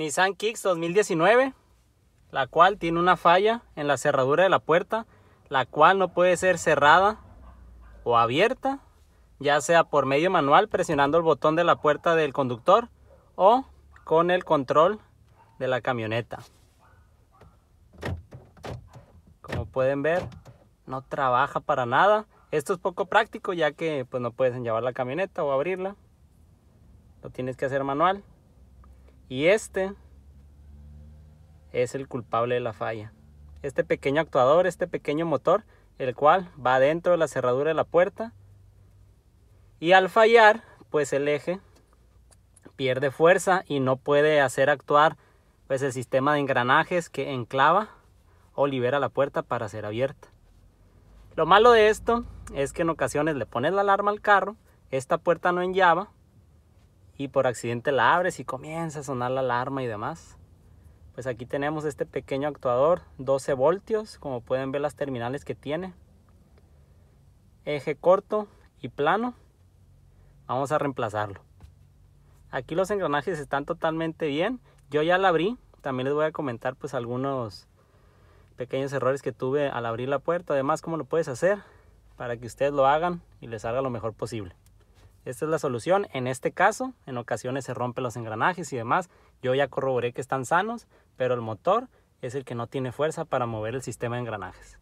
Nissan Kicks 2019, la cual tiene una falla en la cerradura de la puerta, la cual no puede ser cerrada o abierta, ya sea por medio manual presionando el botón de la puerta del conductor o con el control de la camioneta. Como pueden ver, no trabaja para nada. Esto es poco práctico ya que pues no puedes llevar la camioneta o abrirla. Lo tienes que hacer manual. Y este es el culpable de la falla. Este pequeño actuador, este pequeño motor, el cual va dentro de la cerradura de la puerta. Y al fallar, pues el eje pierde fuerza y no puede hacer actuar pues el sistema de engranajes que enclava o libera la puerta para ser abierta. Lo malo de esto es que en ocasiones le pones la alarma al carro, esta puerta no enllava y por accidente la abres y comienza a sonar la alarma y demás. Pues aquí tenemos este pequeño actuador, 12 voltios, como pueden ver las terminales que tiene. Eje corto y plano. Vamos a reemplazarlo. Aquí los engranajes están totalmente bien. Yo ya la abrí. También les voy a comentar pues algunos pequeños errores que tuve al abrir la puerta. Además, cómo lo puedes hacer para que ustedes lo hagan y les salga lo mejor posible. Esta es la solución. En este caso, en ocasiones se rompen los engranajes y demás. Yo ya corroboré que están sanos, pero el motor es el que no tiene fuerza para mover el sistema de engranajes.